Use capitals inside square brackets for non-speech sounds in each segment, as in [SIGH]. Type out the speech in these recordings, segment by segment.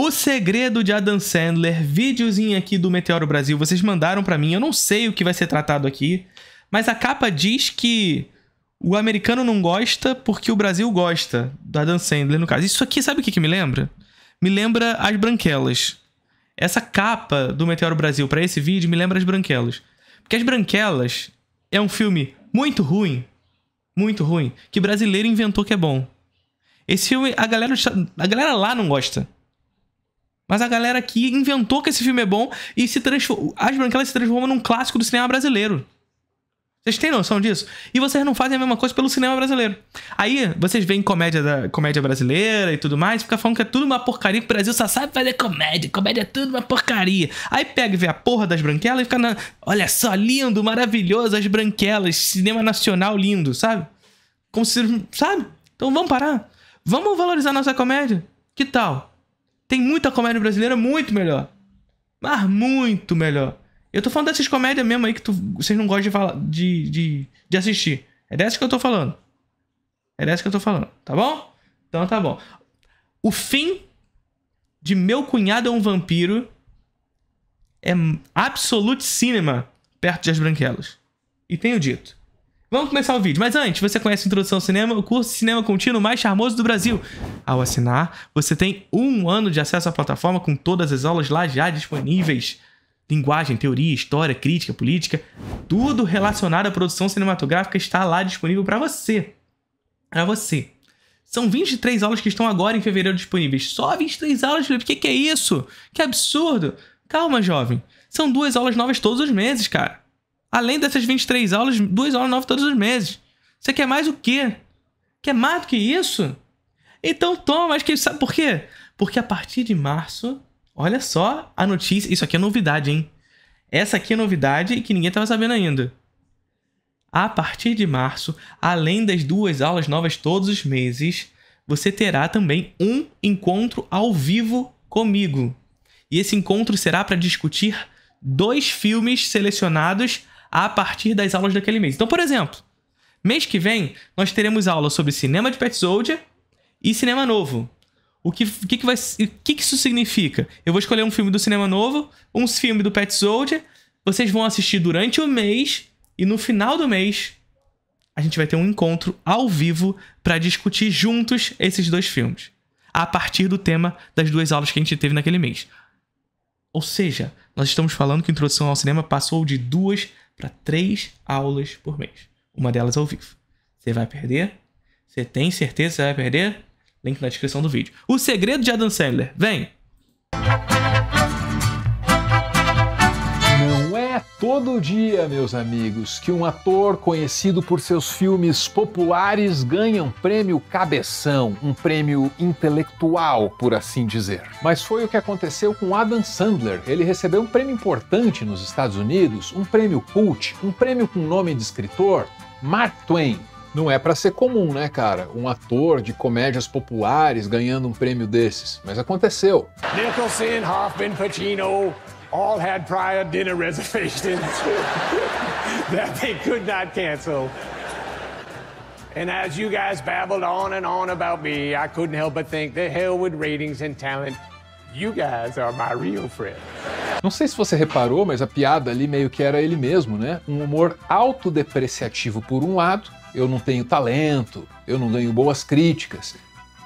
O Segredo de Adam Sandler, videozinho aqui do Meteoro Brasil, vocês mandaram para mim, eu não sei o que vai ser tratado aqui, mas a capa diz que o americano não gosta porque o Brasil gosta, do Adam Sandler no caso. Isso aqui, sabe o que, que me lembra? Me lembra As Branquelas. Essa capa do Meteoro Brasil para esse vídeo me lembra As Branquelas. Porque As Branquelas é um filme muito ruim, muito ruim, que brasileiro inventou que é bom. Esse filme, a galera, a galera lá não gosta. Mas a galera que inventou que esse filme é bom e se transformou. As Branquelas se transformam num clássico do cinema brasileiro. Vocês têm noção disso? E vocês não fazem a mesma coisa pelo cinema brasileiro. Aí, vocês veem comédia, da, comédia brasileira e tudo mais, fica falando que é tudo uma porcaria, que o Brasil só sabe fazer comédia, comédia é tudo uma porcaria. Aí pega e vê a porra das branquelas e fica na. Olha só, lindo, maravilhoso, as branquelas, cinema nacional lindo, sabe? Como se. Sabe? Então vamos parar. Vamos valorizar nossa comédia? Que tal? Tem muita comédia brasileira muito melhor. Mas muito melhor. Eu tô falando dessas comédias mesmo aí que tu, vocês não gostam de, falar, de, de, de assistir. É dessa que eu tô falando. É dessa que eu tô falando, tá bom? Então tá bom. O fim de Meu Cunhado é um Vampiro é absolute cinema perto de As Branquelas. E tenho dito. Vamos começar o vídeo, mas antes, você conhece a Introdução ao Cinema, o curso de cinema contínuo mais charmoso do Brasil. Ao assinar, você tem um ano de acesso à plataforma com todas as aulas lá já disponíveis. Linguagem, teoria, história, crítica, política, tudo relacionado à produção cinematográfica está lá disponível para você. Para você. São 23 aulas que estão agora em fevereiro disponíveis. Só 23 aulas, Felipe? O que, que é isso? Que absurdo! Calma, jovem. São duas aulas novas todos os meses, cara. Além dessas 23 aulas, duas aulas novas todos os meses. Você quer mais o quê? Quer mais do que isso? Então toma, mas que sabe por quê? Porque a partir de março, olha só a notícia. Isso aqui é novidade, hein? Essa aqui é novidade que ninguém estava sabendo ainda. A partir de março, além das duas aulas novas todos os meses, você terá também um encontro ao vivo comigo. E esse encontro será para discutir dois filmes selecionados a partir das aulas daquele mês. Então, por exemplo, mês que vem nós teremos aula sobre cinema de Pet Soldier e cinema novo. O que, que, que, vai, o que, que isso significa? Eu vou escolher um filme do cinema novo, um filme do Pet Soldier, vocês vão assistir durante o mês e no final do mês a gente vai ter um encontro ao vivo para discutir juntos esses dois filmes, a partir do tema das duas aulas que a gente teve naquele mês. Ou seja, nós estamos falando que a Introdução ao Cinema passou de duas para três aulas por mês, uma delas ao vivo. Você vai perder? Você tem certeza que você vai perder? Link na descrição do vídeo. O segredo de Adam Sandler. Vem! é todo dia, meus amigos, que um ator conhecido por seus filmes populares ganha um prêmio cabeção, um prêmio intelectual, por assim dizer. Mas foi o que aconteceu com Adam Sandler. Ele recebeu um prêmio importante nos Estados Unidos, um prêmio cult, um prêmio com nome de escritor, Mark Twain. Não é para ser comum, né, cara? Um ator de comédias populares ganhando um prêmio desses. Mas aconteceu. Nicholson, Hoffman, Pacino, all had prior dinner reservations [LAUGHS] that they could not cancel. And as you guys babbled on and on about me, I couldn't help but think the hell with ratings and talent. You guys are my real friends. Não sei se você reparou, mas a piada ali meio que era ele mesmo, né? Um humor autodepreciativo por um lado, eu não tenho talento, eu não ganho boas críticas,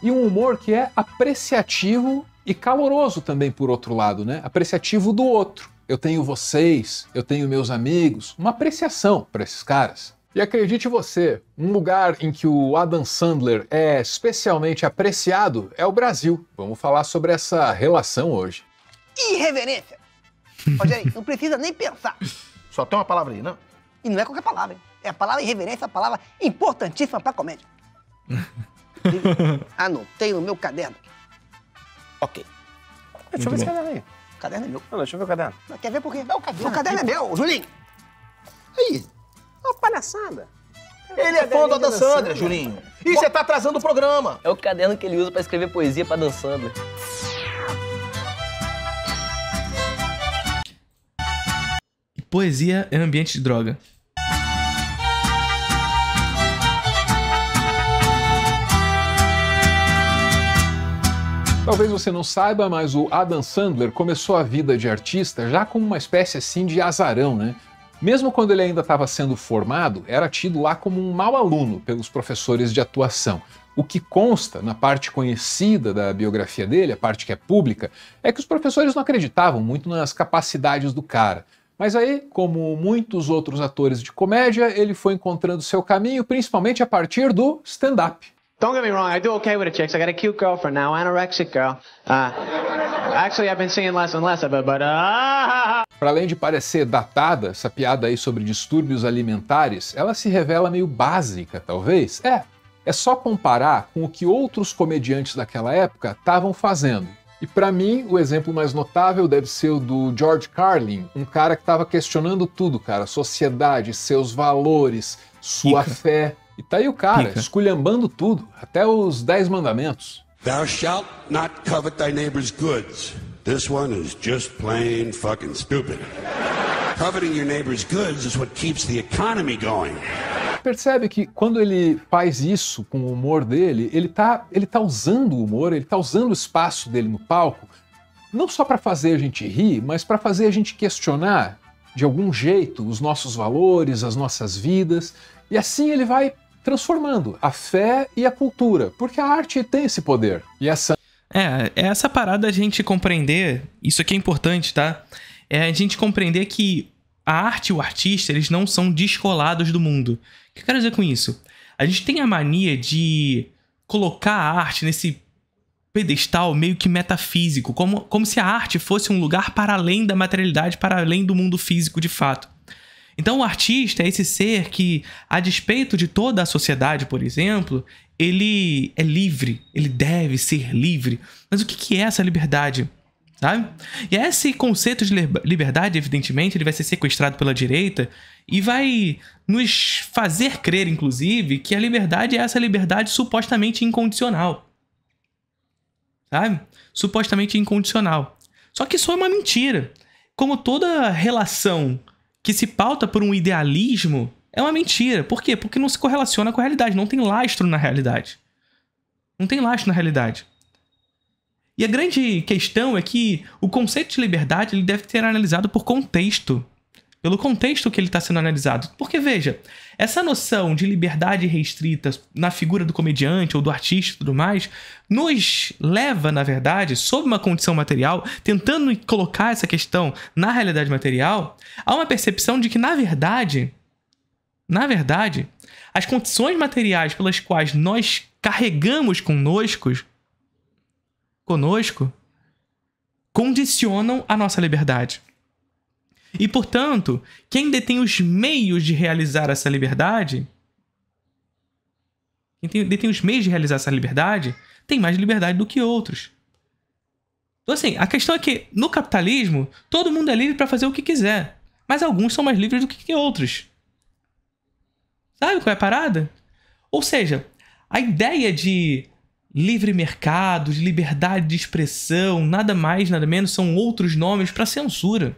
e um humor que é apreciativo e caloroso também, por outro lado, né? Apreciativo do outro. Eu tenho vocês, eu tenho meus amigos. Uma apreciação para esses caras. E acredite você, um lugar em que o Adam Sandler é especialmente apreciado é o Brasil. Vamos falar sobre essa relação hoje. Irreverência! Rogério, [LAUGHS] não precisa nem pensar. Só tem uma palavra aí, não? Né? E não é qualquer palavra. É a palavra irreverência, é a palavra importantíssima pra comédia. [LAUGHS] Anotei no meu caderno. Ok. Deixa Muito eu ver esse caderno aí. O caderno é meu. Não, deixa eu ver o caderno. Não, quer ver por quê? É o caderno, o caderno é meu, Julinho. Aí. Uma palhaçada. Ele é fã da Dan Sandra, Julinho. E você tá atrasando o programa. É o caderno que ele usa pra escrever poesia pra Dan Sandra. Poesia é ambiente de droga. Talvez você não saiba, mas o Adam Sandler começou a vida de artista já como uma espécie assim de azarão, né? Mesmo quando ele ainda estava sendo formado, era tido lá como um mau aluno pelos professores de atuação. O que consta na parte conhecida da biografia dele, a parte que é pública, é que os professores não acreditavam muito nas capacidades do cara. Mas aí, como muitos outros atores de comédia, ele foi encontrando seu caminho, principalmente a partir do stand-up. Don't get me wrong, I do okay with the chicks. I got a cute girlfriend now, anorexic girl. Uh, actually, I've been seeing less and less of but. Uh... [LAUGHS] Para além de parecer datada, essa piada aí sobre distúrbios alimentares, ela se revela meio básica, talvez? É. É só comparar com o que outros comediantes daquela época estavam fazendo. E para mim, o exemplo mais notável deve ser o do George Carlin, um cara que estava questionando tudo, cara, sociedade, seus valores, sua Ica. fé, e tá aí o cara, Pica. esculhambando tudo, até os Dez Mandamentos. Thou shalt not covet thy neighbor's goods. This one is just plain fucking stupid. Coveting your neighbor's goods is what keeps the economy going. Percebe que quando ele faz isso com o humor dele, ele tá, ele tá usando o humor, ele tá usando o espaço dele no palco, não só para fazer a gente rir, mas para fazer a gente questionar de algum jeito os nossos valores, as nossas vidas. E assim ele vai transformando a fé e a cultura, porque a arte tem esse poder. E essa é, é, essa parada a gente compreender, isso aqui é importante, tá? É a gente compreender que a arte e o artista, eles não são descolados do mundo. O que eu quero dizer com isso? A gente tem a mania de colocar a arte nesse pedestal meio que metafísico, como, como se a arte fosse um lugar para além da materialidade, para além do mundo físico de fato. Então, o artista é esse ser que, a despeito de toda a sociedade, por exemplo, ele é livre, ele deve ser livre. Mas o que é essa liberdade? Sabe? E é esse conceito de liberdade, evidentemente, ele vai ser sequestrado pela direita e vai nos fazer crer, inclusive, que a liberdade é essa liberdade supostamente incondicional. Sabe? Supostamente incondicional. Só que isso é uma mentira. Como toda relação que se pauta por um idealismo é uma mentira. Por quê? Porque não se correlaciona com a realidade, não tem lastro na realidade. Não tem lastro na realidade. E a grande questão é que o conceito de liberdade ele deve ser analisado por contexto. Pelo contexto que ele está sendo analisado. Porque, veja, essa noção de liberdade restrita na figura do comediante ou do artista e tudo mais, nos leva, na verdade, sob uma condição material, tentando colocar essa questão na realidade material, a uma percepção de que, na verdade, na verdade, as condições materiais pelas quais nós carregamos conosco, conosco, condicionam a nossa liberdade. E, portanto, quem detém os meios de realizar essa liberdade, quem detém os meios de realizar essa liberdade, tem mais liberdade do que outros. Então, assim, a questão é que no capitalismo, todo mundo é livre para fazer o que quiser, mas alguns são mais livres do que outros. Sabe qual é a parada? Ou seja, a ideia de livre mercado, de liberdade de expressão, nada mais, nada menos, são outros nomes para censura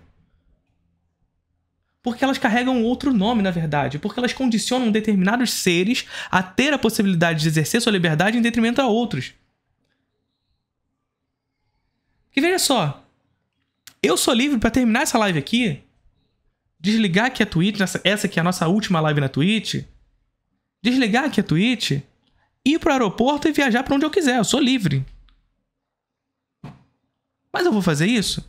porque elas carregam outro nome, na verdade, porque elas condicionam determinados seres a ter a possibilidade de exercer sua liberdade em detrimento a outros. E veja só, eu sou livre para terminar essa live aqui, desligar aqui a Twitch, essa aqui é a nossa última live na Twitch, desligar aqui a Twitch, ir pro aeroporto e viajar para onde eu quiser, eu sou livre. Mas eu vou fazer isso?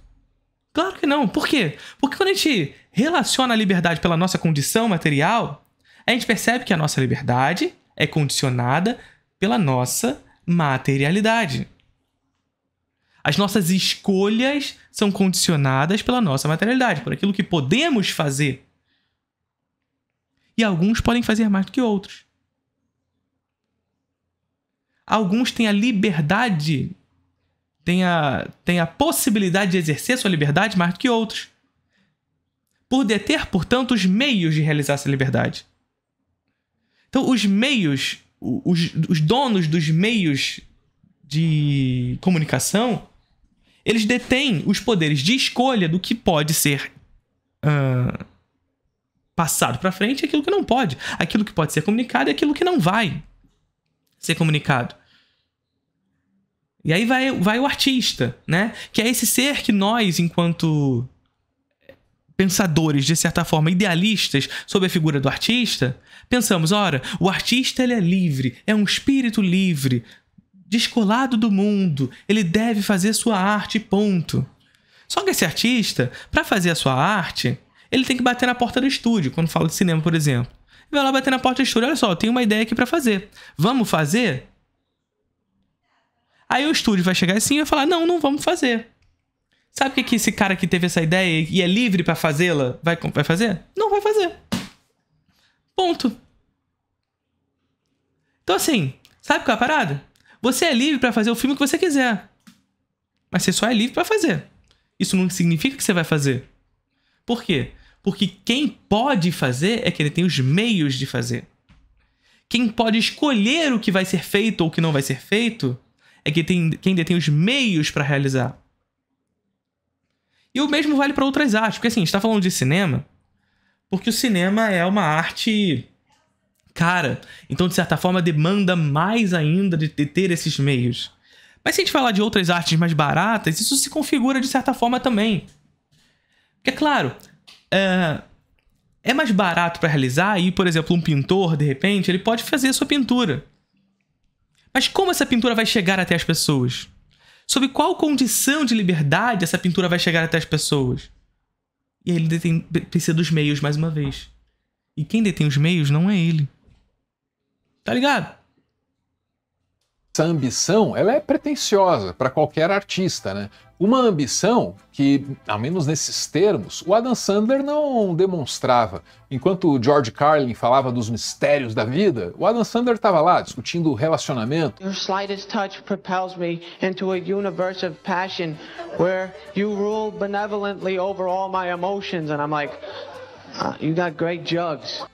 Claro que não. Por quê? Porque quando a gente relaciona a liberdade pela nossa condição material, a gente percebe que a nossa liberdade é condicionada pela nossa materialidade. As nossas escolhas são condicionadas pela nossa materialidade, por aquilo que podemos fazer. E alguns podem fazer mais do que outros. Alguns têm a liberdade têm a, têm a possibilidade de exercer sua liberdade mais do que outros, por deter, portanto, os meios de realizar essa liberdade. Então, os meios, os, os donos dos meios de comunicação, eles detêm os poderes de escolha do que pode ser uh, passado para frente e aquilo que não pode, aquilo que pode ser comunicado e aquilo que não vai ser comunicado. E aí vai, vai o artista, né? Que é esse ser que nós, enquanto pensadores, de certa forma, idealistas sobre a figura do artista, pensamos, ora, o artista ele é livre, é um espírito livre, descolado do mundo, ele deve fazer sua arte, ponto. Só que esse artista, para fazer a sua arte, ele tem que bater na porta do estúdio, quando fala de cinema, por exemplo. Ele vai lá bater na porta do estúdio, olha só, eu tenho uma ideia aqui para fazer. Vamos fazer? Aí o estúdio vai chegar assim e vai falar: não, não vamos fazer. Sabe o que, que esse cara que teve essa ideia e é livre para fazê-la vai, vai fazer? Não vai fazer. Ponto. Então, assim, sabe qual é a parada? Você é livre para fazer o filme que você quiser. Mas você só é livre para fazer. Isso não significa que você vai fazer. Por quê? Porque quem pode fazer é que ele tem os meios de fazer. Quem pode escolher o que vai ser feito ou o que não vai ser feito é que tem, quem detém os meios para realizar. E o mesmo vale para outras artes, porque assim, a gente está falando de cinema, porque o cinema é uma arte cara, então de certa forma demanda mais ainda de ter esses meios. Mas se a gente falar de outras artes mais baratas, isso se configura de certa forma também. Porque, é claro, é, é mais barato para realizar, e, por exemplo, um pintor, de repente, ele pode fazer a sua pintura. Mas como essa pintura vai chegar até as pessoas? Sob qual condição de liberdade essa pintura vai chegar até as pessoas? E aí ele detém, precisa dos meios mais uma vez. E quem detém os meios não é ele. Tá ligado? Essa ambição, ela é pretensiosa para qualquer artista, né? Uma ambição que, ao menos nesses termos, o Adam Sandler não demonstrava. Enquanto George Carlin falava dos mistérios da vida, o Adam Sandler estava lá discutindo o relacionamento. Your slightest touch propels me into a universe of passion where you rule benevolently over all my emotions and I'm like, ah,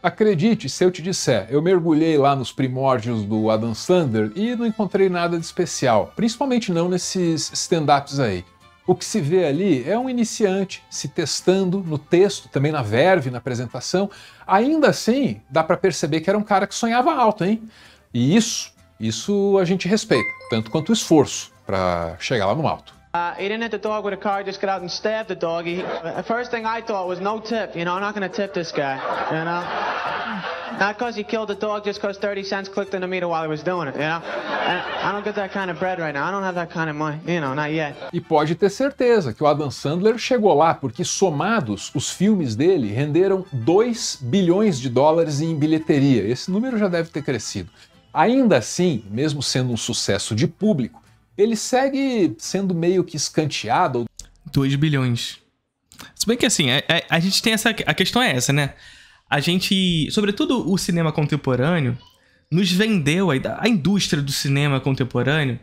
Acredite se eu te disser, eu mergulhei lá nos primórdios do Adam Sandler e não encontrei nada de especial, principalmente não nesses stand-ups aí. O que se vê ali é um iniciante se testando no texto, também na verve, na apresentação. Ainda assim, dá para perceber que era um cara que sonhava alto, hein? E isso, isso a gente respeita, tanto quanto o esforço para chegar lá no alto. Uh, he didn't hit the dog with a car, he just got out and stabbed the dog. He, uh, the first thing I thought was no tip, you know, I'm not going to tip this guy, you know. Not because he killed the dog, just because 30 cents clicked in the meter while he was doing it, you know. And I don't get that kind of bread right now, I don't have that kind of money, you know, not yet. E pode ter certeza que o Adam Sandler chegou lá, porque somados, os filmes dele renderam 2 bilhões de dólares em bilheteria. Esse número já deve ter crescido. Ainda assim, mesmo sendo um sucesso de público, ele segue sendo meio que escanteado. 2 bilhões. Se bem que assim, a, é, a, é, a, gente tem essa. A questão é essa, né? A gente. Sobretudo o cinema contemporâneo nos vendeu a, a indústria do cinema contemporâneo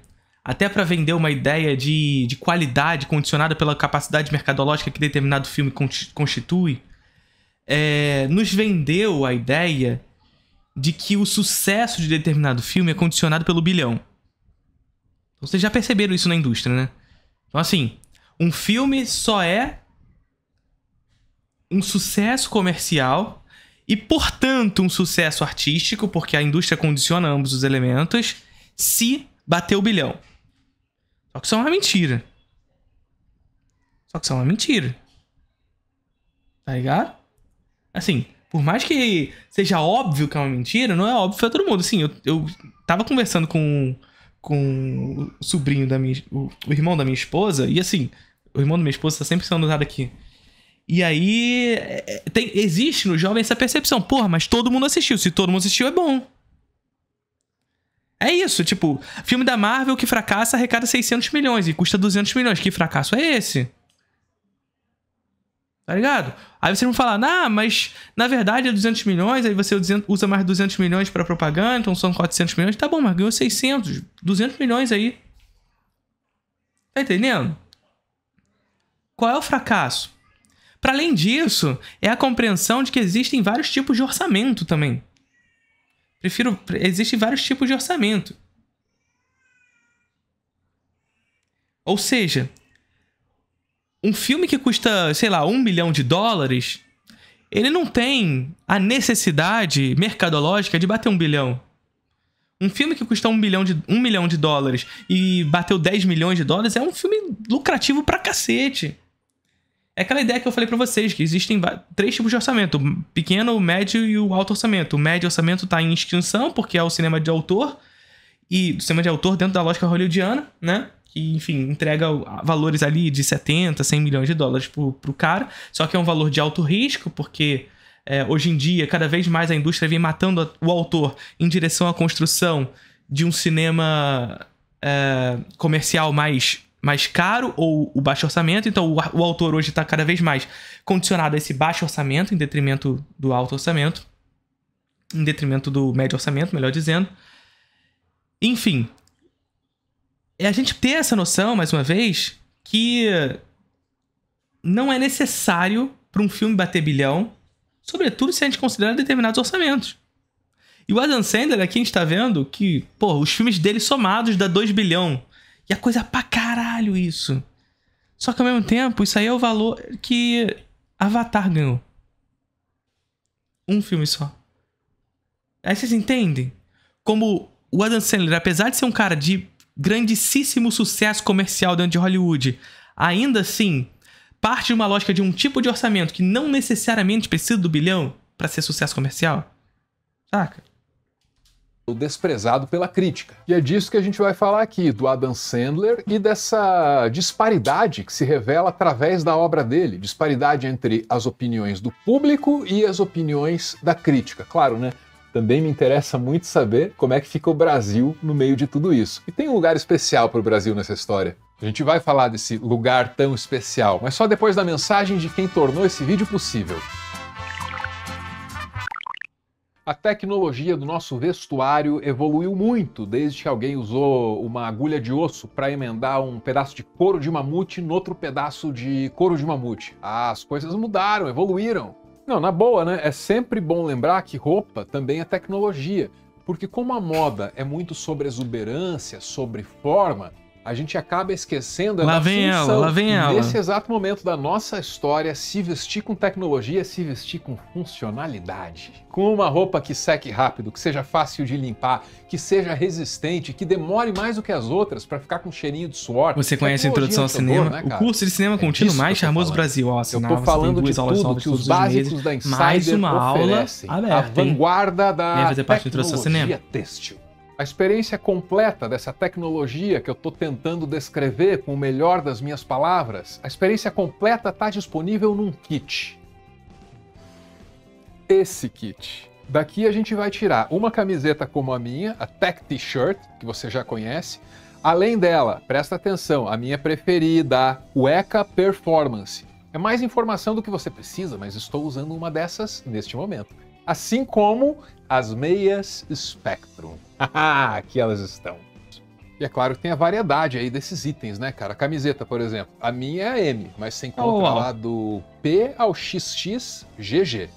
até para vender uma ideia de, de qualidade condicionada pela capacidade mercadológica que determinado filme constitui, é, nos vendeu a ideia de que o sucesso de determinado filme é condicionado pelo bilhão. Vocês já perceberam isso na indústria, né? Então, assim, um filme só é um sucesso comercial e, portanto, um sucesso artístico, porque a indústria condiciona ambos os elementos, se bater o bilhão. Só que isso é uma mentira. Só que isso é uma mentira. Tá ligado? Assim, por mais que seja óbvio que é uma mentira, não é óbvio pra todo mundo. Assim, eu, eu tava conversando com com o sobrinho da minha. O, o, irmão da minha esposa, e assim, o irmão da minha esposa tá sempre sendo usado aqui. E aí. É, é, tem, existe no jovem essa percepção. Porra, mas todo mundo assistiu. Se todo mundo assistiu, é bom. É isso, tipo, filme da Marvel que fracassa arrecada 600 milhões e custa 200 milhões. Que fracasso é esse? Tá ligado? Aí você não falar, ah, mas na verdade é 200 milhões, aí você usa mais 200 milhões para propaganda, então são 400 milhões. Tá bom, mas ganhou 600, 200 milhões aí. Tá entendendo? Qual é o fracasso? Para além disso, é a compreensão de que existem vários tipos de orçamento também. Prefiro, existem vários tipos de orçamento. Ou seja, um filme que custa, sei lá, um milhão de dólares, ele não tem a necessidade mercadológica de bater um bilhão. Um filme que custa um, bilhão de, um milhão de dólares e bateu 10 milhões de dólares é um filme lucrativo pra cacete. É aquela ideia que eu falei para vocês, que existem três tipos de orçamento: o pequeno, o médio e o alto orçamento. O médio orçamento tá em extinção, porque é o cinema de autor, e o cinema de autor dentro da lógica hollywoodiana, né? que, enfim, entrega valores ali de 70, 100 milhões de dólares pro, pro cara, só que é um valor de alto risco, porque é, hoje em dia, cada vez mais a indústria vem matando o autor em direção à construção de um cinema é, comercial mais, mais caro ou o baixo orçamento. Então, o, o autor hoje está cada vez mais condicionado a esse baixo orçamento, em detrimento do alto orçamento, em detrimento do médio orçamento, melhor dizendo. Enfim, é a gente ter essa noção, mais uma vez, que não é necessário para um filme bater bilhão, sobretudo se a gente considerar determinados orçamentos. E o Adam Sandler aqui a gente tá vendo que, pô, os filmes dele somados dá 2 bilhão. E a é coisa pra caralho isso. Só que ao mesmo tempo, isso aí é o valor que Avatar ganhou. Um filme só. Aí vocês entendem? Como o Adam Sandler, apesar de ser um cara de grandíssimo sucesso comercial dentro de Hollywood, ainda assim, parte de uma lógica de um tipo de orçamento que não necessariamente precisa do bilhão para ser sucesso comercial? Saca? desprezado pela crítica. E é disso que a gente vai falar aqui, do Adam Sandler e dessa disparidade que se revela através da obra dele disparidade entre as opiniões do público e as opiniões da crítica. Claro, né? Também me interessa muito saber como é que fica o Brasil no meio de tudo isso. E tem um lugar especial para o Brasil nessa história. A gente vai falar desse lugar tão especial, mas só depois da mensagem de quem tornou esse vídeo possível. A tecnologia do nosso vestuário evoluiu muito desde que alguém usou uma agulha de osso para emendar um pedaço de couro de mamute no outro pedaço de couro de mamute. As coisas mudaram, evoluíram. Não, na boa, né? É sempre bom lembrar que roupa também é tecnologia, porque como a moda é muito sobre exuberância, sobre forma, a gente acaba esquecendo lá vem ela, lá vem ela. nesse exato momento da nossa história se vestir com tecnologia, se vestir com funcionalidade. Com uma roupa que seque rápido, que seja fácil de limpar, que seja resistente, que demore mais do que as outras para ficar com um cheirinho de suor. Você conhece a introdução ao cinema? Né, o curso de cinema é contínuo mais charmoso do Brasil. Ó, eu tô falando de tudo, que os básicos da Insider mais uma oferecem. Aula aberta, a vanguarda da tecnologia têxtil. A experiência completa dessa tecnologia que eu estou tentando descrever com o melhor das minhas palavras, a experiência completa está disponível num kit. Esse kit. Daqui a gente vai tirar uma camiseta como a minha, a Tech T-shirt, que você já conhece. Além dela, presta atenção, a minha preferida, a Cueca Performance. É mais informação do que você precisa, mas estou usando uma dessas neste momento assim como as meias Spectrum. [LAUGHS] Aqui elas estão. E é claro que tem a variedade aí desses itens, né, cara? A camiseta, por exemplo. A minha é a M, mas você encontra oh, lá do P ao XX GG.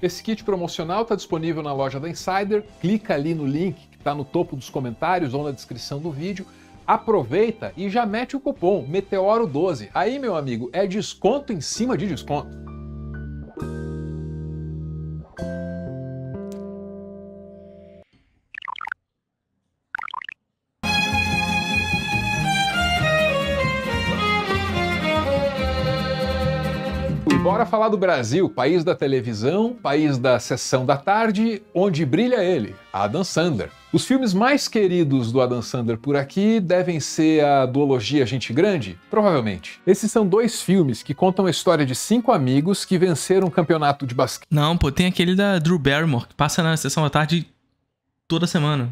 Esse kit promocional está disponível na loja da Insider. Clica ali no link que está no topo dos comentários ou na descrição do vídeo. Aproveita e já mete o cupom Meteoro12. Aí, meu amigo, é desconto em cima de desconto. Bora hum. falar do Brasil, país da televisão, país da sessão da tarde, onde brilha ele, Adam Sandler. Os filmes mais queridos do Adam Sandler por aqui devem ser a duologia Gente Grande? Provavelmente. Esses são dois filmes que contam a história de cinco amigos que venceram um campeonato de basquete. Não, pô, tem aquele da Drew Barrymore, que passa na sessão da tarde toda semana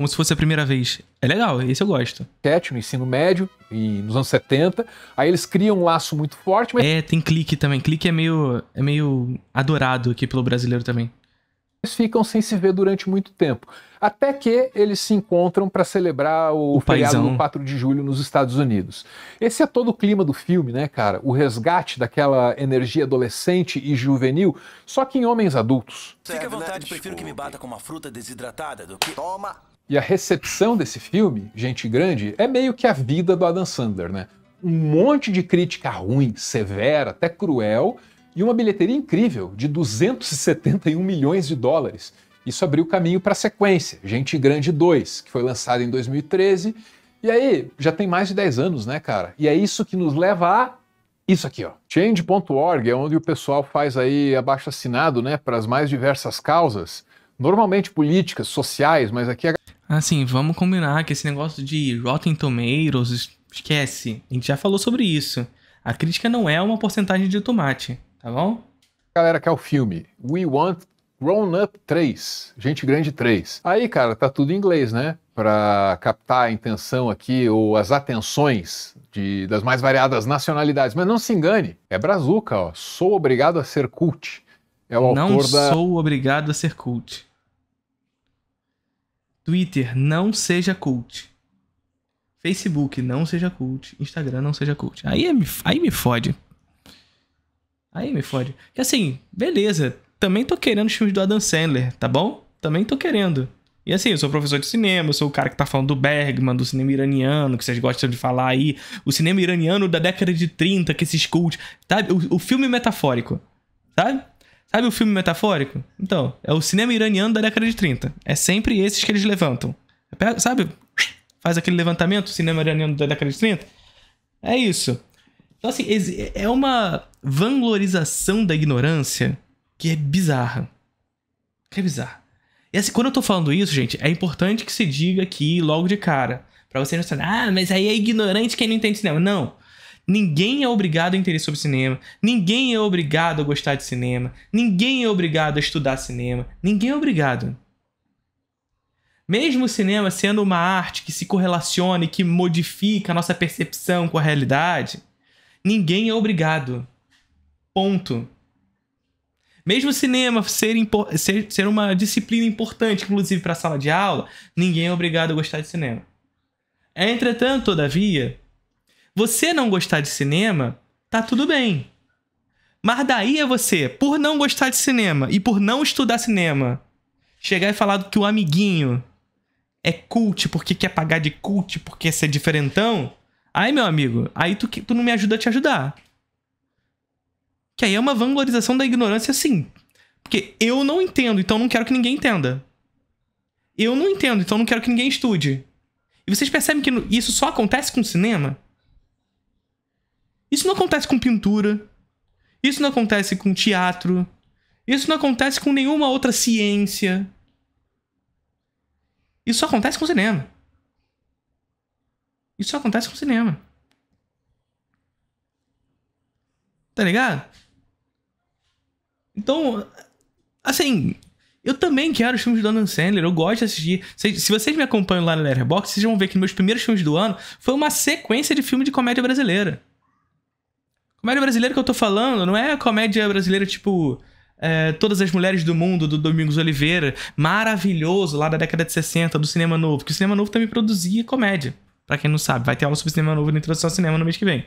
como se fosse a primeira vez. É legal, esse eu gosto. Cat, no ensino médio e nos anos 70. Aí eles criam um laço muito forte. Mas... É, tem clique também. Clique é meio, é meio adorado aqui pelo brasileiro também. Eles ficam sem se ver durante muito tempo. Até que eles se encontram para celebrar o, o feriado do 4 de julho nos Estados Unidos. Esse é todo o clima do filme, né, cara? O resgate daquela energia adolescente e juvenil, só que em homens adultos. Fica à vontade, prefiro que me bata com uma fruta desidratada do que. Toma e a recepção desse filme, Gente Grande, é meio que a vida do Adam Sandler, né? Um monte de crítica ruim, severa, até cruel, e uma bilheteria incrível de 271 milhões de dólares. Isso abriu caminho para a sequência, Gente Grande 2, que foi lançada em 2013. E aí, já tem mais de 10 anos, né, cara? E é isso que nos leva a isso aqui, ó. Change.org é onde o pessoal faz aí abaixo assinado, né, para as mais diversas causas, normalmente políticas, sociais, mas aqui é Assim, vamos combinar que esse negócio de Rotten Tomatoes, esquece. A gente já falou sobre isso. A crítica não é uma porcentagem de tomate, tá bom? Galera, que é o filme We Want Grown Up 3, Gente Grande 3. Aí, cara, tá tudo em inglês, né? Para captar a intenção aqui ou as atenções de, das mais variadas nacionalidades. Mas não se engane, é Brazuca, ó. Sou obrigado a ser cult. É o não autor da. Não sou obrigado a ser cult. Twitter, não seja cult. Facebook, não seja cult. Instagram, não seja cult. Aí, é, aí me fode. Aí me fode. E assim, beleza. Também tô querendo os filmes do Adam Sandler, tá bom? Também tô querendo. E assim, eu sou professor de cinema, eu sou o cara que tá falando do Bergman, do cinema iraniano, que vocês gostam de falar aí. O cinema iraniano da década de 30, que esses cult. Sabe? O, o filme metafórico. Sabe? Sabe o filme metafórico? Então, é o cinema iraniano da década de 30. É sempre esses que eles levantam. Sabe? Faz aquele levantamento, cinema iraniano da década de 30. É isso. Então, assim, é, é uma vanglorização da ignorância que é bizarra. Que é bizarra. E assim, quando eu tô falando isso, gente, é importante que se diga aqui logo de cara. Pra você não falar, ah, mas aí é ignorante quem não entende cinema. Não. Ninguém é obrigado a entender sobre cinema, ninguém é obrigado a gostar de cinema, ninguém é obrigado a estudar cinema, ninguém é obrigado. Mesmo o cinema sendo uma arte que se correlaciona e que modifica a nossa percepção com a realidade, ninguém é obrigado. Ponto. Mesmo o cinema ser, ser, ser uma disciplina importante, inclusive para a sala de aula, ninguém é obrigado a gostar de cinema. Entretanto, todavia, você não gostar de cinema, tá tudo bem. Mas daí é você, por não gostar de cinema e por não estudar cinema, chegar e falar que o amiguinho é cult porque quer pagar de cult porque ser diferentão. Aí, meu amigo, aí tu, tu não me ajuda a te ajudar. Que aí é uma vanglorização da ignorância, sim. Porque eu não entendo, então não quero que ninguém entenda. Eu não entendo, então não quero que ninguém estude. E vocês percebem que isso só acontece com o cinema? Isso não acontece com pintura. Isso não acontece com teatro. Isso não acontece com nenhuma outra ciência. Isso só acontece com cinema. Isso só acontece com cinema. Tá ligado? Então, assim, eu também quero os filmes do Adam Sandler, eu gosto de assistir. Se, se vocês me acompanham lá na Letterboxd, vocês vão ver que meus primeiros filmes do ano foi uma sequência de filme de comédia brasileira. Comédia brasileira que eu tô falando não é a comédia brasileira tipo. É, Todas as Mulheres do Mundo, do Domingos Oliveira, maravilhoso, lá da década de 60, do Cinema Novo, porque o Cinema Novo também produzia comédia. Pra quem não sabe, vai ter aula sobre Cinema Novo na Introdução ao Cinema no mês que vem.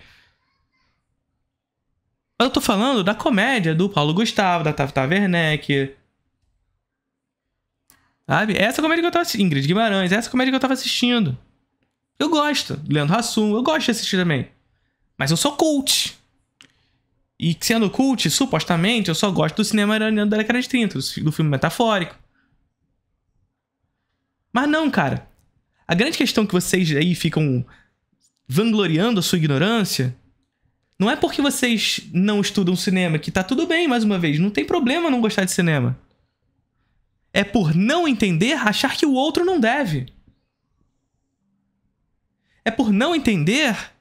Mas eu tô falando da comédia do Paulo Gustavo, da Tata Werneck. Sabe? Essa é comédia que eu tava assistindo. Ingrid Guimarães, essa é comédia que eu tava assistindo. Eu gosto. Leandro Hassum, eu gosto de assistir também. Mas eu sou coach. E sendo cult, supostamente, eu só gosto do cinema iraniano da década de 30, do filme metafórico. Mas não, cara. A grande questão que vocês aí ficam vangloriando a sua ignorância não é porque vocês não estudam cinema, que tá tudo bem, mais uma vez, não tem problema não gostar de cinema. É por não entender achar que o outro não deve. É por não entender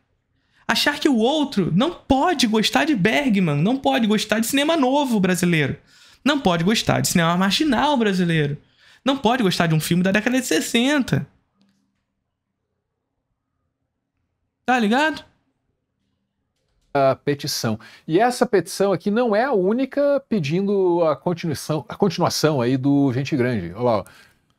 achar que o outro não pode gostar de Bergman, não pode gostar de cinema novo brasileiro, não pode gostar de cinema marginal brasileiro, não pode gostar de um filme da década de 60. Tá ligado? A petição. E essa petição aqui não é a única pedindo a continuação, a continuação aí do Gente Grande. Olha lá.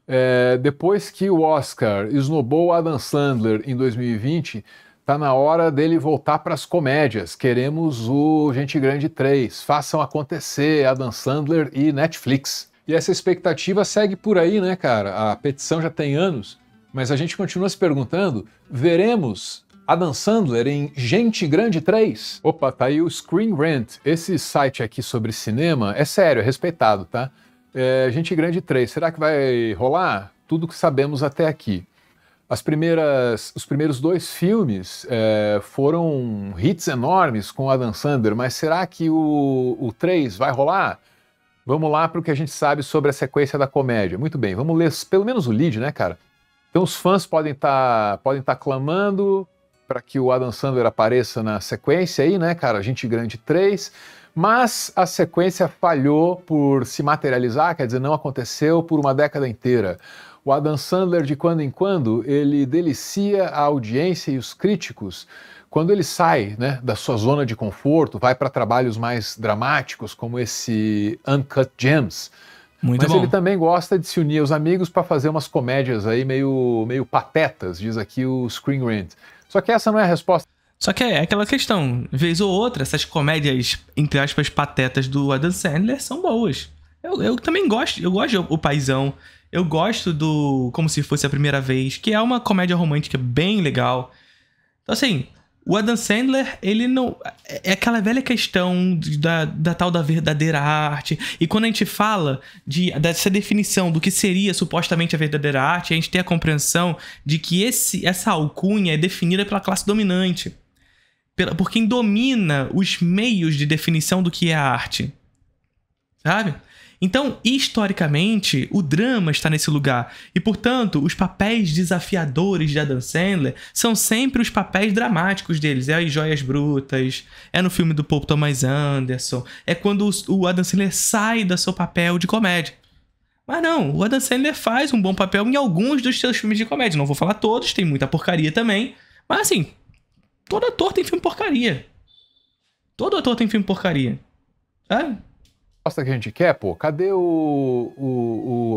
É, depois que o Oscar esnobou Adam Sandler em 2020, Tá na hora dele voltar para as comédias. Queremos o Gente Grande 3. Façam acontecer Adam Sandler e Netflix. E essa expectativa segue por aí, né, cara? A petição já tem anos, mas a gente continua se perguntando: veremos Adam Sandler em Gente Grande 3? Opa, tá aí o Screen Rant. Esse site aqui sobre cinema é sério, é respeitado, tá? É, Gente Grande 3, será que vai rolar? Tudo que sabemos até aqui. As primeiras, os primeiros dois filmes é, foram hits enormes com Adam Sandler, mas será que o, 3 vai rolar? Vamos lá para o que a gente sabe sobre a sequência da comédia. Muito bem, vamos ler pelo menos o lead, né, cara? Então os fãs podem estar tá, podem tá clamando para que o Adam Sandler apareça na sequência aí, né, cara? Gente Grande 3. Mas a sequência falhou por se materializar, quer dizer, não aconteceu por uma década inteira. O Adam Sandler, de quando em quando, ele delicia a audiência e os críticos quando ele sai né, da sua zona de conforto, vai para trabalhos mais dramáticos, como esse Uncut Gems. Muito Mas bom. ele também gosta de se unir aos amigos para fazer umas comédias aí meio, meio patetas, diz aqui o Screen Rant. Só que essa não é a resposta. Só que é aquela questão, vez ou outra, essas comédias, entre aspas, patetas do Adam Sandler são boas. Eu, eu também gosto, eu gosto do Paizão. Eu gosto do Como Se Fosse a Primeira Vez, que é uma comédia romântica bem legal. Então, assim, o Adam Sandler, ele não. É, é aquela velha questão da, da tal da verdadeira arte. E quando a gente fala de, dessa definição do que seria supostamente a verdadeira arte, a gente tem a compreensão de que esse, essa alcunha é definida pela classe dominante. Pela, por quem domina os meios de definição do que é a arte. Sabe? Então, historicamente, o drama está nesse lugar e, portanto, os papéis desafiadores de Adam Sandler são sempre os papéis dramáticos deles. É as Joias Brutas, é no filme do Pope Thomas Anderson, é quando o Adam Sandler sai do seu papel de comédia. Mas não, o Adam Sandler faz um bom papel em alguns dos seus filmes de comédia. Não vou falar todos, tem muita porcaria também. Mas assim, todo ator tem filme porcaria. Todo ator tem filme porcaria. É? resposta que a gente quer, pô, cadê o, o,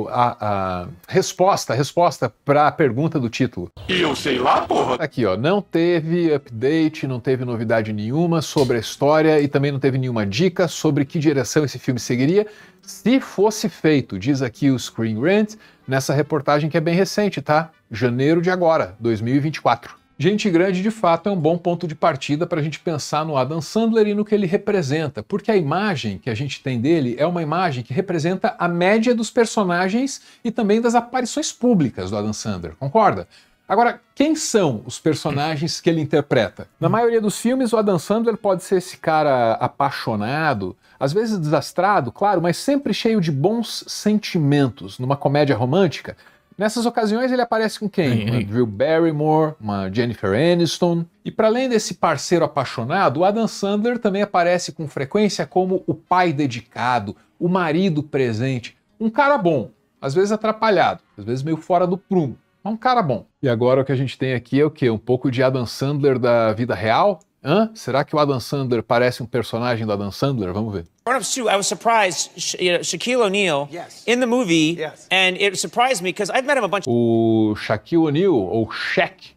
o a, a, resposta, resposta para a pergunta do título? Eu sei lá, porra. Aqui, ó, não teve update, não teve novidade nenhuma sobre a história e também não teve nenhuma dica sobre que direção esse filme seguiria se fosse feito, diz aqui o Screen Rant nessa reportagem que é bem recente, tá? Janeiro de agora, 2024. Gente Grande de fato é um bom ponto de partida para a gente pensar no Adam Sandler e no que ele representa, porque a imagem que a gente tem dele é uma imagem que representa a média dos personagens e também das aparições públicas do Adam Sandler, concorda? Agora, quem são os personagens que ele interpreta? Na maioria dos filmes, o Adam Sandler pode ser esse cara apaixonado, às vezes desastrado, claro, mas sempre cheio de bons sentimentos, numa comédia romântica. Nessas ocasiões ele aparece com quem? Uma Drew Barrymore, uma Jennifer Aniston. E para além desse parceiro apaixonado, o Adam Sandler também aparece com frequência como o pai dedicado, o marido presente, um cara bom, às vezes atrapalhado, às vezes meio fora do prumo, mas um cara bom. E agora o que a gente tem aqui é o quê? Um pouco de Adam Sandler da vida real? Hã? Será que o Adam Sandler parece um personagem do Adam Sandler? Vamos ver. Grown Ups 2, I was surprised, you know, Shaquille O'Neal yes. in the movie, yes. and it surprised me because I've met him a bunch. O Shaquille O'Neal, ou Shaq,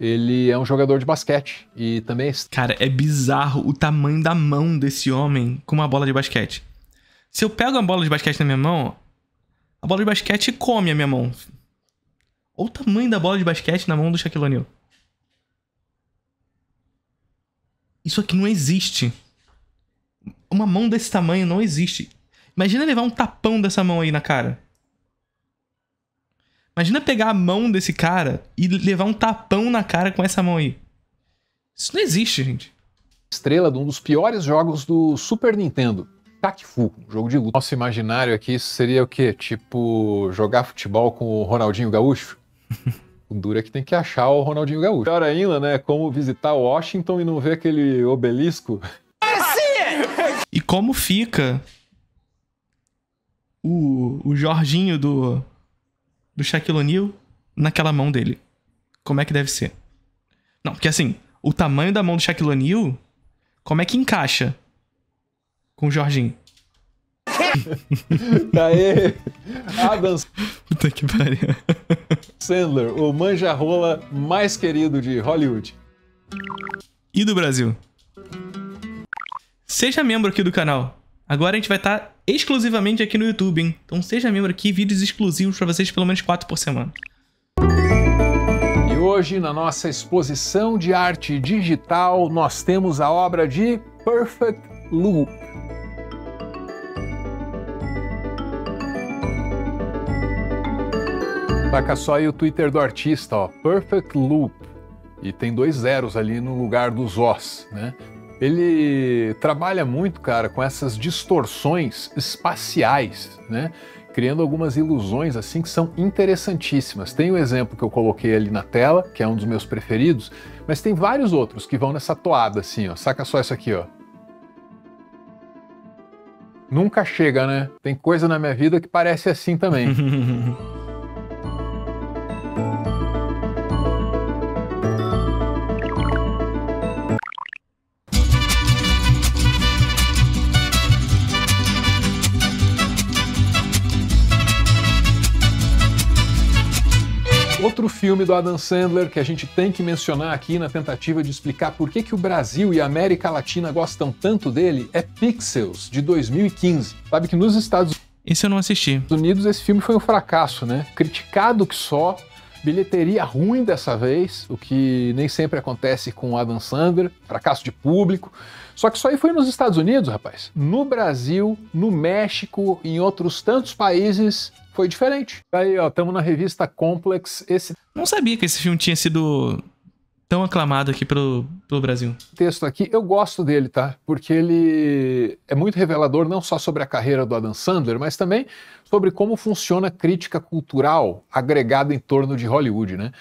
ele é um jogador de basquete e também é Cara, é bizarro o tamanho da mão desse homem com uma bola de basquete. Se eu pego uma bola de basquete na minha mão, a bola de basquete come a minha mão. Olha o tamanho da bola de basquete na mão do Shaquille O'Neal. Isso aqui não existe. Uma mão desse tamanho não existe. Imagina levar um tapão dessa mão aí na cara. Imagina pegar a mão desse cara e levar um tapão na cara com essa mão aí. Isso não existe, gente. Estrela de um dos piores jogos do Super Nintendo. Takfu, um jogo de luta. Nosso imaginário aqui seria o quê? Tipo, jogar futebol com o Ronaldinho Gaúcho? [LAUGHS] o duro é que tem que achar o Ronaldinho Gaúcho. Pior ainda, né? Como visitar Washington e não ver aquele obelisco como fica o, o Jorginho do, do Shaquille O'Neal naquela mão dele? Como é que deve ser? Não, porque assim, o tamanho da mão do Shaquille O'Neal, como é que encaixa com o Jorginho? Daí, [LAUGHS] Adams. Puta que pariu. Sandler, o manja-rola mais querido de Hollywood. E do Brasil? Seja membro aqui do canal. Agora a gente vai estar tá exclusivamente aqui no YouTube, hein? Então seja membro aqui, vídeos exclusivos para vocês, pelo menos quatro por semana. E hoje, na nossa exposição de arte digital, nós temos a obra de Perfect Loop. Saca tá só aí o Twitter do artista, ó, Perfect Loop. E tem dois zeros ali no lugar dos Os, né? ele trabalha muito, cara, com essas distorções espaciais, né? criando algumas ilusões assim que são interessantíssimas. Tem o exemplo que eu coloquei ali na tela, que é um dos meus preferidos, mas tem vários outros que vão nessa toada assim, ó. Saca só isso aqui, ó. Nunca chega, né? Tem coisa na minha vida que parece assim também. [LAUGHS] Outro filme do Adam Sandler que a gente tem que mencionar aqui na tentativa de explicar por que, que o Brasil e a América Latina gostam tanto dele é Pixels, de 2015. Sabe que nos Estados Isso eu não assisti. Unidos esse filme foi um fracasso, né? Criticado que só, Bilheteria ruim dessa vez, o que nem sempre acontece com Adam Sandler, fracasso de público. Só que isso aí foi nos Estados Unidos, rapaz. No Brasil, no México, em outros tantos países, foi diferente. Tá aí, ó, estamos na revista Complex. Esse. Não sabia que esse filme tinha sido tão aclamado aqui pelo, pelo Brasil. O texto aqui, eu gosto dele, tá? Porque ele é muito revelador não só sobre a carreira do Adam Sandler, mas também sobre como funciona a crítica cultural agregada em torno de Hollywood, né?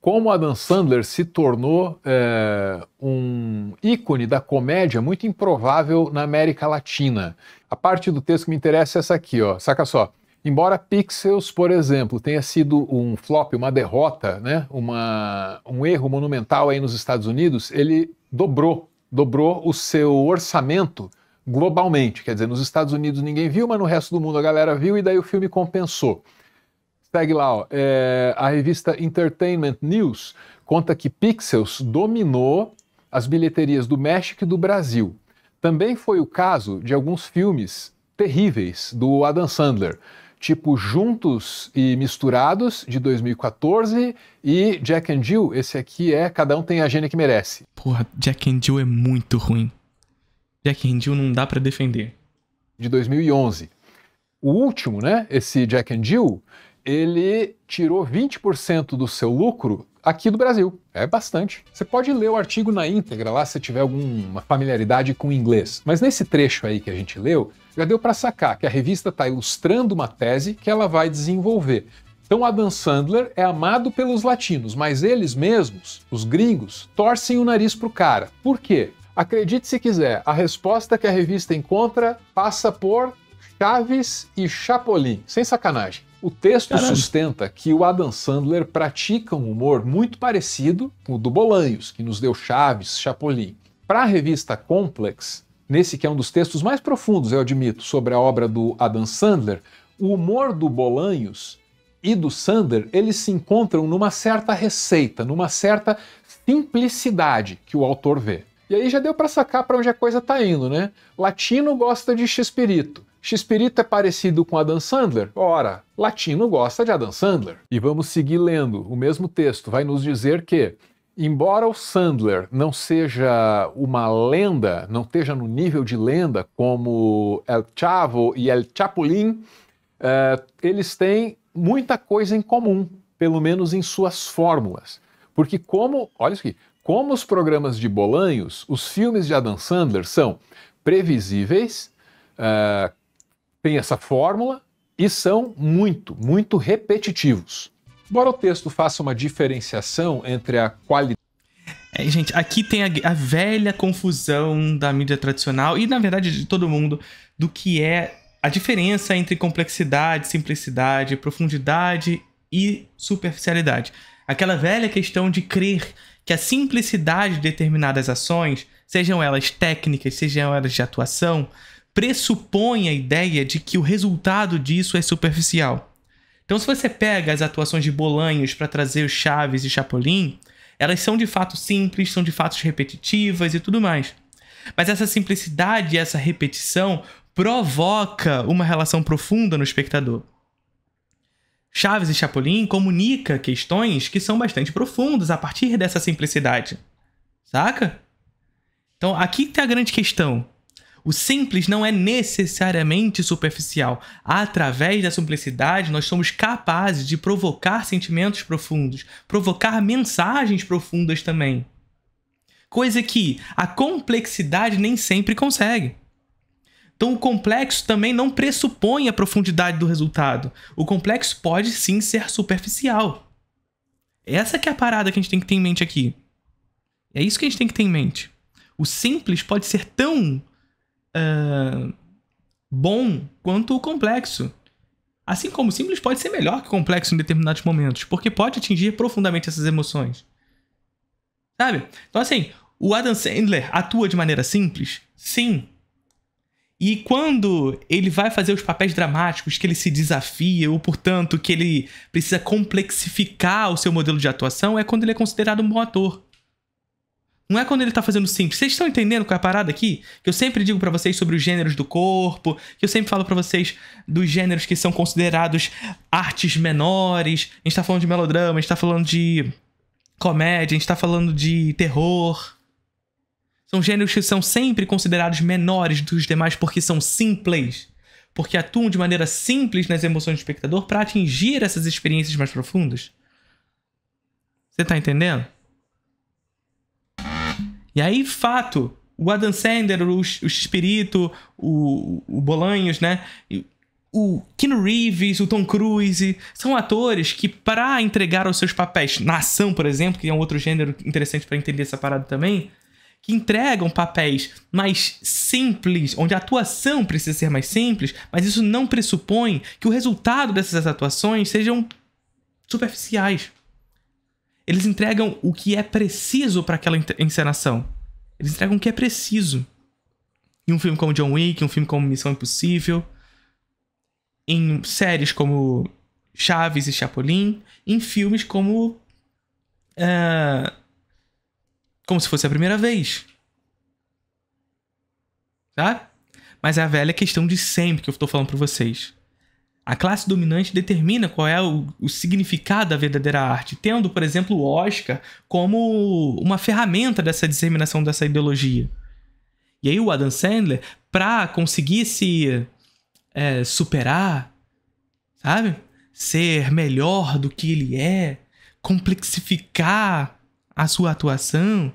Como Adam Sandler se tornou é, um ícone da comédia muito improvável na América Latina. A parte do texto que me interessa é essa aqui, ó. Saca só. Embora Pixels, por exemplo, tenha sido um flop, uma derrota, né, uma, um erro monumental aí nos Estados Unidos, ele dobrou, dobrou o seu orçamento globalmente. Quer dizer, nos Estados Unidos ninguém viu, mas no resto do mundo a galera viu e daí o filme compensou. Segue lá, ó, é, a revista Entertainment News conta que Pixels dominou as bilheterias do México e do Brasil. Também foi o caso de alguns filmes terríveis do Adam Sandler tipo Juntos e Misturados, de 2014, e Jack and Jill, esse aqui é Cada Um Tem a Gênia que Merece. Porra, Jack and Jill é muito ruim. Jack and Jill não dá para defender. De 2011. O último, né, esse Jack and Jill, ele tirou 20% do seu lucro aqui do Brasil. É bastante. Você pode ler o artigo na íntegra lá se tiver alguma familiaridade com o inglês. Mas nesse trecho aí que a gente leu, já deu para sacar que a revista está ilustrando uma tese que ela vai desenvolver. Então Adam Sandler é amado pelos latinos, mas eles mesmos, os gringos, torcem o nariz pro cara. Por quê? Acredite se quiser, a resposta que a revista encontra passa por Chaves e Chapolin, sem sacanagem. O texto Caramba. sustenta que o Adam Sandler pratica um humor muito parecido com o do Bolanhos, que nos deu Chaves, Chapolin. Para a revista Complex, nesse que é um dos textos mais profundos, eu admito, sobre a obra do Adam Sandler, o humor do Bolanhos e do Sander, eles se encontram numa certa receita, numa certa simplicidade que o autor vê. E aí já deu para sacar para onde a coisa tá indo, né? Latino gosta de Chespirito. Chespirito é parecido com Adam Sandler? Ora, latino gosta de Adam Sandler. E vamos seguir lendo. O mesmo texto vai nos dizer que Embora o Sandler não seja uma lenda, não esteja no nível de lenda como El Chavo e El Chapulín, uh, eles têm muita coisa em comum, pelo menos em suas fórmulas. Porque como, olha isso aqui, como os programas de Bolanhos, os filmes de Adam Sandler são previsíveis, uh, têm essa fórmula e são muito, muito repetitivos. Embora o texto faça uma diferenciação entre a qualidade. É, gente, aqui tem a, a velha confusão da mídia tradicional e, na verdade, de todo mundo, do que é a diferença entre complexidade, simplicidade, profundidade e superficialidade. Aquela velha questão de crer que a simplicidade de determinadas ações, sejam elas técnicas, sejam elas de atuação, pressupõe a ideia de que o resultado disso é superficial. Então, se você pega as atuações de Bolanhos para trazer o Chaves e Chapolin, elas são de fato simples, são de fato repetitivas e tudo mais. Mas essa simplicidade, essa repetição, provoca uma relação profunda no espectador. Chaves e Chapolin comunica questões que são bastante profundas a partir dessa simplicidade. Saca? Então, aqui está a grande questão. O simples não é necessariamente superficial. Através da simplicidade, nós somos capazes de provocar sentimentos profundos, provocar mensagens profundas também. Coisa que a complexidade nem sempre consegue. Então, o complexo também não pressupõe a profundidade do resultado. O complexo pode sim ser superficial. Essa que é a parada que a gente tem que ter em mente aqui. É isso que a gente tem que ter em mente. O simples pode ser tão uh, bom quanto o complexo. Assim como simples pode ser melhor que complexo em determinados momentos, porque pode atingir profundamente essas emoções. Sabe? Então, assim, o Adam Sandler atua de maneira simples? Sim. E quando ele vai fazer os papéis dramáticos, que ele se desafia, ou portanto que ele precisa complexificar o seu modelo de atuação, é quando ele é considerado um bom ator. Não é quando ele tá fazendo simples. Vocês estão entendendo qual é a parada aqui? Que eu sempre digo para vocês sobre os gêneros do corpo, que eu sempre falo para vocês dos gêneros que são considerados artes menores. A gente tá falando de melodrama, a gente tá falando de comédia, a gente tá falando de terror. São gêneros que são sempre considerados menores dos demais porque são simples. Porque atuam de maneira simples nas emoções do espectador para atingir essas experiências mais profundas. Você tá entendendo? E aí, fato, o Adam Sandler, o, o Espírito, o, o Bolanhos, né? O Keanu Reeves, o Tom Cruise, são atores que, para entregar os seus papéis na ação, por exemplo, que é um outro gênero interessante para entender essa parada também, que entregam papéis mais simples, onde a atuação precisa ser mais simples, mas isso não pressupõe que o resultado dessas atuações sejam superficiais. Eles entregam o que é preciso para aquela encenação. Eles entregam o que é preciso. Em um filme como John Wick, em um filme como Missão Impossível, em séries como Chaves e Chapolin, em filmes como. Uh, como se fosse a primeira vez. tá? Mas é a velha questão de sempre que eu estou falando para vocês. A classe dominante determina qual é o, o, significado da verdadeira arte, tendo, por exemplo, o Oscar como uma ferramenta dessa disseminação dessa ideologia. E aí o Adam Sandler, para conseguir se é, superar, sabe? Ser melhor do que ele é, complexificar a sua atuação,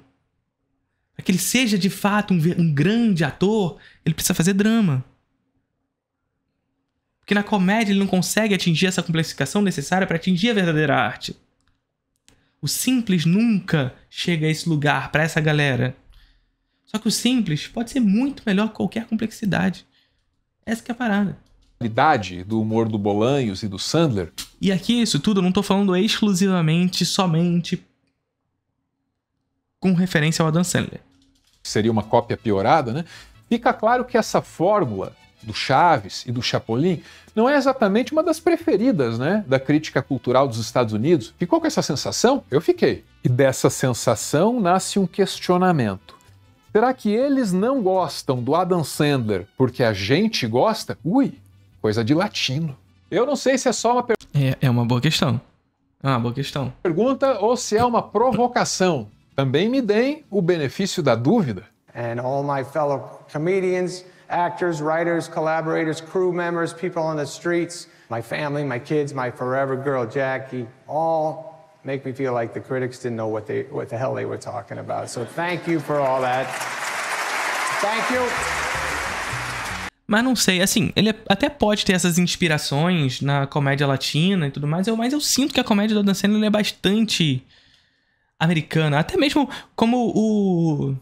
para que ele seja de fato um, um grande ator, ele precisa fazer drama que na comédia ele não consegue atingir essa complexificação necessária para atingir a verdadeira arte. O simples nunca chega a esse lugar para essa galera. Só que o simples pode ser muito melhor que qualquer complexidade. Essa que é a parada. Qualidade do humor do Bolanhos e do Sandler. E aqui isso tudo eu não estou falando exclusivamente somente com referência ao Adam Sandler. Seria uma cópia piorada, né? Fica claro que essa fórmula do Chaves e do Chapolin, não é exatamente uma das preferidas né, da crítica cultural dos Estados Unidos. Ficou com essa sensação? Eu fiquei. E dessa sensação nasce um questionamento. Será que eles não gostam do Adam Sandler porque a gente gosta? Ui, coisa de latino. Eu não sei se é só uma per... é, é uma boa questão. Ah, boa questão. Pergunta ou se é uma provocação. Também me deem o benefício da dúvida. And all my fellow comedians actors, writers, collaborators, crew members, people on the streets, my family, my kids, my forever girl, Jackie, all make me feel like the critics didn't know what, they, what the hell they were talking about. So thank you for all that. Thank you. Mas não sei, assim, ele até pode ter essas inspirações na comédia latina e tudo mais, mas eu sinto que a comédia do Dan Sandler é bastante americana. Até mesmo como o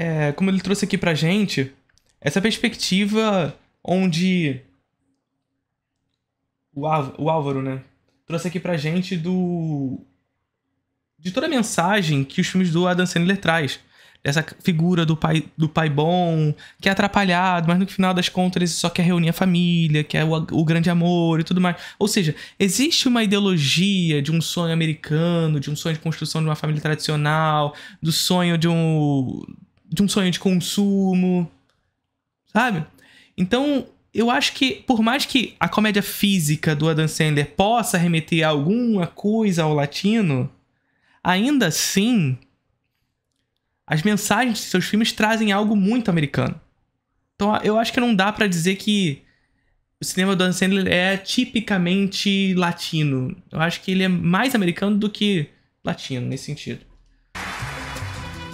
é, como ele trouxe aqui pra gente, essa perspectiva onde o, Álvaro, né, trouxe aqui pra gente do de toda a mensagem que os filmes do Adam Sandler traz. Dessa figura do pai, do pai bom, que é atrapalhado, mas no final das contas ele só quer reunir a família, quer o, o grande amor e tudo mais. Ou seja, existe uma ideologia de um sonho americano, de um sonho de construção de uma família tradicional, do sonho de um de um sonho de consumo, sabe? Então, eu acho que, por mais que a comédia física do Adam Sandler possa remeter a alguma coisa ao latino, ainda assim, as mensagens de seus filmes trazem algo muito americano. Então, eu acho que não dá para dizer que o cinema do Adam Sandler é tipicamente latino. Eu acho que ele é mais americano do que latino, nesse sentido.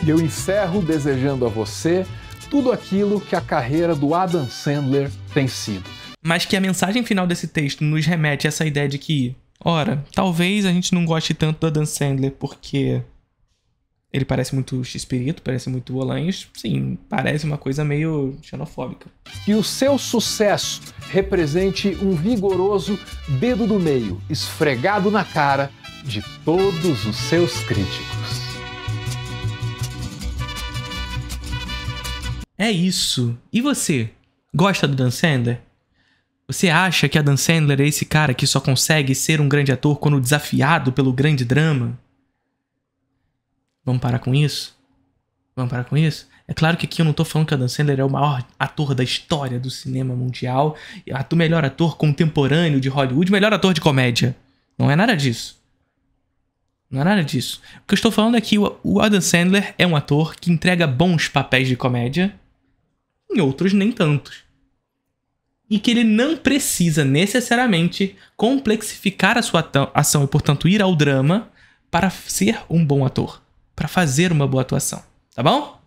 E eu encerro desejando a você tudo aquilo que a carreira do Adam Sandler tem sido. Mas que a mensagem final desse texto nos remete a essa ideia de que, ora, talvez a gente não goste tanto do Adam Sandler porque ele parece muito x parece muito Bolanhos. Sim, parece uma coisa meio xenofóbica. Que o seu sucesso represente um vigoroso dedo do meio, esfregado na cara de todos os seus críticos. É isso. E você? Gosta do Dan Sandler? Você acha que a Dan Sandler é esse cara que só consegue ser um grande ator quando desafiado pelo grande drama? Vamos parar com isso? Vamos parar com isso? É claro que aqui eu não tô falando que a Dan Sandler é o maior ator da história do cinema mundial, o melhor ator contemporâneo de Hollywood, melhor ator de comédia. Não é nada disso. Não é nada disso. O que eu estou falando é que o Adam Sandler é um ator que entrega bons papéis de comédia em outros nem tantos. E que ele não precisa necessariamente complexificar a sua ação e, portanto, ir ao drama para ser um bom ator, para fazer uma boa atuação. Tá bom?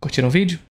Curtiram o vídeo?